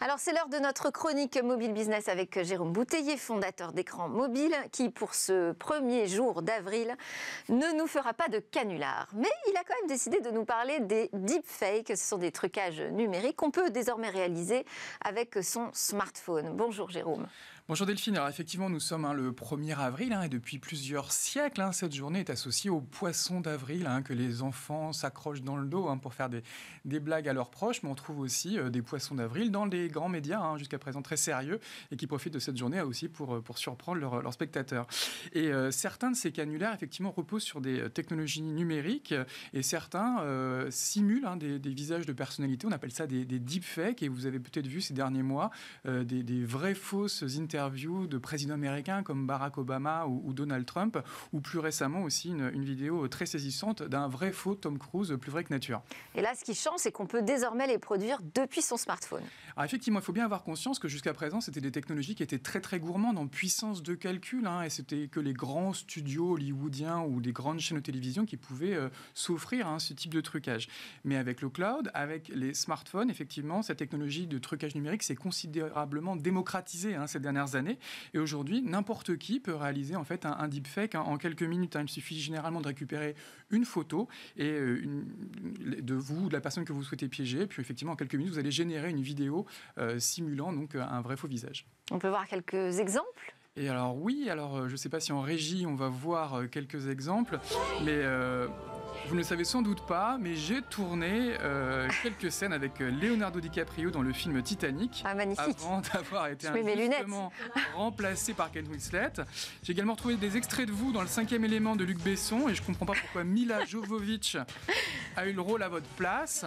Alors c'est l'heure de notre chronique Mobile Business avec Jérôme Bouteiller, fondateur d'écran mobile, qui pour ce premier jour d'avril ne nous fera pas de canular. Mais il a quand même décidé de nous parler des deepfakes. Ce sont des trucages numériques qu'on peut désormais réaliser avec son smartphone. Bonjour Jérôme. Bonjour Delphine, effectivement nous sommes hein, le 1er avril hein, et depuis plusieurs siècles, hein, cette journée est associée au poisson d'avril que les enfants s'accrochent dans le dos pour faire des, blagues à leurs proches, mais on trouve aussi euh, des poissons d'avril dans les grands médias jusqu'à présent très sérieux et qui profitent de cette journée aussi pour, euh, pour surprendre leurs spectateurs. Et euh, certains de ces canulaires effectivement reposent sur des technologies numériques et certains simulent des, visages de personnalités, on appelle ça des, deepfakes et vous avez peut-être vu ces derniers mois des, vraies fausses interviews interviews de présidents américains comme Barack Obama ou, Donald Trump, ou plus récemment aussi une, vidéo très saisissante d'un vrai faux Tom Cruise, plus vrai que nature. Et là, ce qui change, c'est qu'on peut désormais les produire depuis son smartphone. Alors effectivement, il faut bien avoir conscience que jusqu'à présent, c'était des technologies qui étaient très très gourmandes en puissance de calcul, hein, et c'était que les grands studios hollywoodiens ou des grandes chaînes de télévision qui pouvaient euh, s'offrir hein, ce type de trucage. Mais avec le cloud, avec les smartphones, effectivement, cette technologie de trucage numérique s'est considérablement démocratisée hein, ces dernières années. Et aujourd'hui, n'importe qui peut réaliser en fait un, deepfake hein, en quelques minutes. Hein. Il suffit généralement de récupérer une photo et euh, une, de vous, de la personne que vous souhaitez piéger. Puis effectivement, en quelques minutes, vous allez générer une vidéo euh, simulant donc euh, un vrai faux visage. On peut voir quelques exemples et alors oui, alors je ne sais pas si en régie on va voir quelques exemples, mais vous ne le savez sans doute pas, mais j'ai tourné euh, quelques scènes avec euh, Leonardo DiCaprio dans le film Titanic. Ah, magnifique. Avant d'avoir été injustement remplacé par Ken Winslet. J'ai également retrouvé des extraits de vous dans le cinquième élément de Luc Besson, et je comprends pas pourquoi Mila jovovic a eu le rôle à votre place.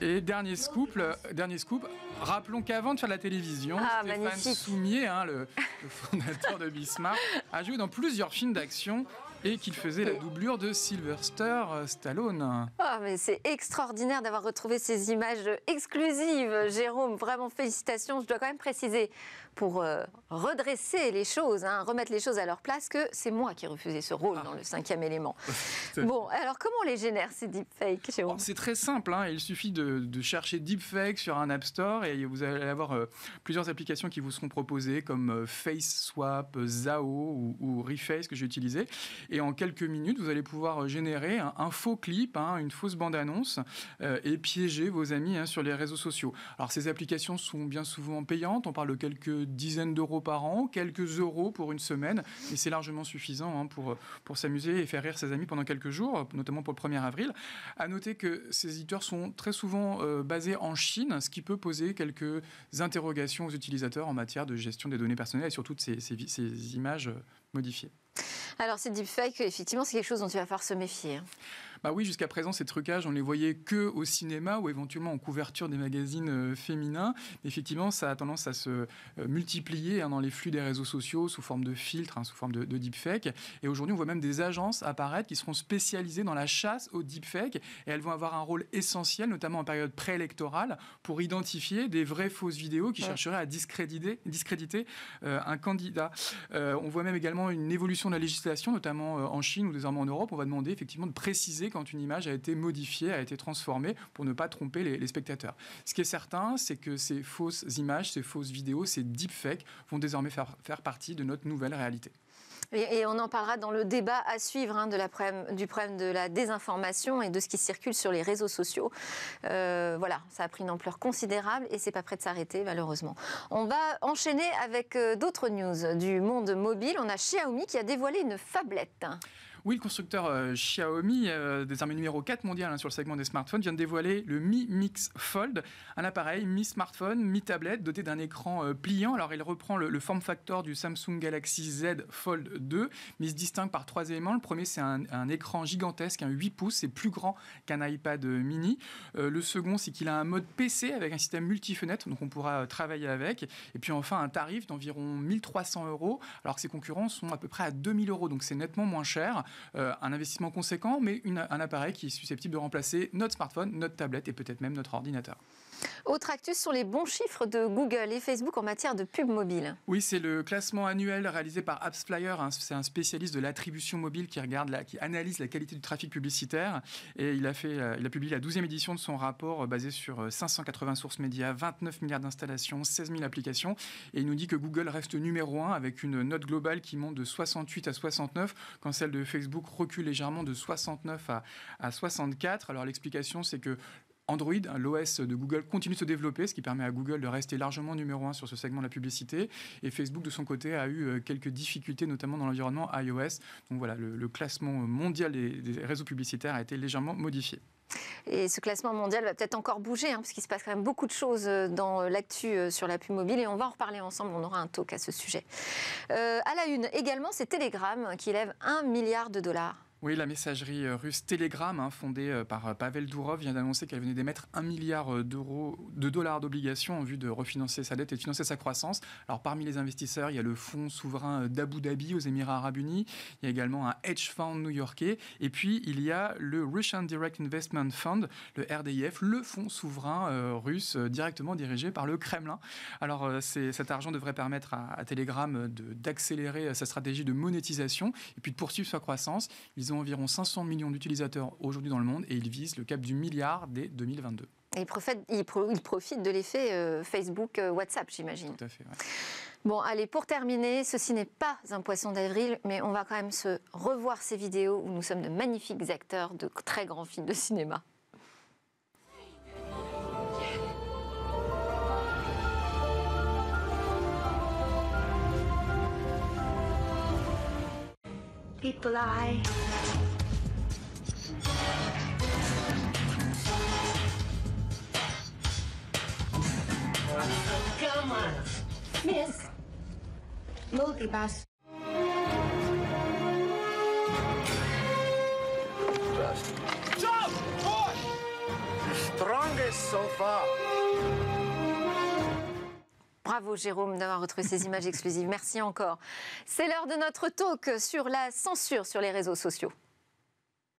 Et dernier scoop, dernier scoop rappelons qu'avant de faire la télévision, ah, Stéphane Soumier, hein, le, le, fondateur de Bismarck, a joué dans plusieurs films d'action et qu'il faisait la doublure de Sylvester Stallone. Ah, mais c'est extraordinaire d'avoir retrouvé ces images exclusives, Jérôme. Vraiment, félicitations. Je dois quand même préciser, pour euh, redresser les choses, hein, remettre les choses à leur place, que c'est moi qui refusais ce rôle ah. dans le cinquième élément. bon, alors comment on les génère, ces deepfakes, Jérôme oh, C'est très simple. Hein. Il suffit de, chercher deepfake sur un App Store et vous allez avoir euh, plusieurs applications qui vous seront proposées, comme euh, Face FaceSwap, Zao ou, ou Reface, que j'ai utilisé. Et en quelques minutes, vous allez pouvoir euh, générer un, faux clip, hein, une fausse bande-annonce euh, et piéger vos amis hein, sur les réseaux sociaux. Alors ces applications sont bien souvent payantes, on parle de quelques dizaines d'euros par an, quelques euros pour une semaine, et c'est largement suffisant hein, euh, pour, s'amuser et faire rire ses amis pendant quelques jours, notamment pour le 1er avril. À noter que ces éditeurs sont très souvent basés en Chine, ce qui peut poser quelques interrogations aux utilisateurs en matière de gestion des données personnelles et surtout de ces images modifiées. Alors, c'est fake effectivement, c'est quelque chose dont tu vas falloir se méfier. Hein. Bah oui, jusqu'à présent, ces trucages, on les voyait que au cinéma ou éventuellement en couverture des magazines euh, féminins. effectivement, ça a tendance à se euh, multiplier hein, dans les flux des réseaux sociaux sous forme de filtres, hein, sous forme de, de deepfake. Et aujourd'hui, on voit même des agences apparaître qui seront spécialisées dans la chasse aux deepfakes et elles vont avoir un rôle essentiel, notamment en période préélectorale, pour identifier des vraies fausses vidéos qui chercheraient à discréditer, discréditer euh, un candidat. on voit même également une évolution de la législation, notamment en Chine ou désormais en Europe. On va demander effectivement de préciser quand une image a été modifiée, a été transformée pour ne pas tromper les, spectateurs. Ce qui est certain, c'est que ces fausses images, ces fausses vidéos, ces deepfakes vont désormais faire, faire partie de notre nouvelle réalité. Et, on en parlera dans le débat à suivre hein, de la du problème de la désinformation et de ce qui circule sur les réseaux sociaux. Euh, voilà, ça a pris une ampleur considérable et c'est pas prêt de s'arrêter malheureusement. On va enchaîner avec euh, d'autres news du monde mobile. On a Xiaomi qui a dévoilé une fablette. Oui, le constructeur euh, Xiaomi, euh, désormais numéro 4 mondial hein, sur le segment des smartphones, vient de dévoiler le Mi Mix Fold, un appareil mi-smartphone, mi-tablette, doté d'un écran euh, pliant. Alors, il reprend le, form factor du Samsung Galaxy Z Fold 2, mais il se distingue par trois éléments. Le premier, c'est un, écran gigantesque, un 8 pouces, c'est plus grand qu'un iPad mini. le second, c'est qu'il a un mode PC avec un système multi-fenêtre, donc on pourra travailler avec. Et puis enfin, un tarif d'environ 1300 euros, alors que ses concurrents sont à peu près à 2000 euros, donc c'est nettement moins cher. Euh, un investissement conséquent, mais un appareil qui est susceptible de remplacer notre smartphone, notre tablette et peut-être même notre ordinateur. Autre actus sur les bons chiffres de Google et Facebook en matière de pub mobile. Oui, c'est le classement annuel réalisé par AppsFlyer. c'est un spécialiste de l'attribution mobile qui regarde, qui analyse la qualité du trafic publicitaire. Et il a fait, euh, publié la 12e édition de son rapport euh, basé sur 580 euh, sources médias, 29 milliards d'installations, 16 000 applications. Et il nous dit que Google reste numéro 1 avec une note globale qui monte de 68 à 69, quand celle de Facebook recule légèrement de 69 à, à 64. Alors l'explication, c'est que Android, hein, l'OS de Google, continue de se développer, ce qui permet à Google de rester largement numéro un sur ce segment de la publicité. Et Facebook, de son côté, a eu euh, quelques difficultés, notamment dans l'environnement iOS. Donc voilà, le, classement mondial des, réseaux publicitaires a été légèrement modifié. Et ce classement mondial va peut-être encore bouger, puisqu'il hein, parce se passe quand même beaucoup de choses euh, dans euh, l'actu sur la pub mobile, et on va en reparler ensemble, on aura un talk à ce sujet. à la une, également, c'est Telegram hein, qui lève 1 milliard de dollars. Oui, la messagerie euh, russe Telegram, hein, fondée euh, par euh, Pavel Durov, vient d'annoncer qu'elle venait d'émettre un milliard d'euros, de dollars d'obligations en vue de refinancer sa dette et de financer sa croissance. Alors parmi les investisseurs, il y a le fonds souverain d'Abu Dhabi aux Émirats Arabes Unis, il y a également un hedge fund new-yorkais, et puis il y a le Russian Direct Investment Fund, le RDIF, le fonds souverain russe directement dirigé par le Kremlin. Alors cet argent devrait permettre à, à Telegram d'accélérer sa stratégie de monétisation et puis de poursuivre sa croissance. Ils ils ont environ 500 millions d'utilisateurs aujourd'hui dans le monde et ils visent le cap du milliard dès 2022. Et ils profitent, de l'effet euh, Facebook-WhatsApp, euh, j'imagine. Tout à fait. Bon, allez, pour terminer, ceci n'est pas un poisson d'avril, mais on va quand même se revoir ces vidéos où nous sommes de magnifiques acteurs de très grands films de cinéma. people lie. Come on, miss. Multibus. Just jump! Push! The strongest so far. Bravo Jérôme d'avoir retrouvé ces images exclusives. Merci encore. C'est l'heure de notre talk sur la censure sur les réseaux sociaux.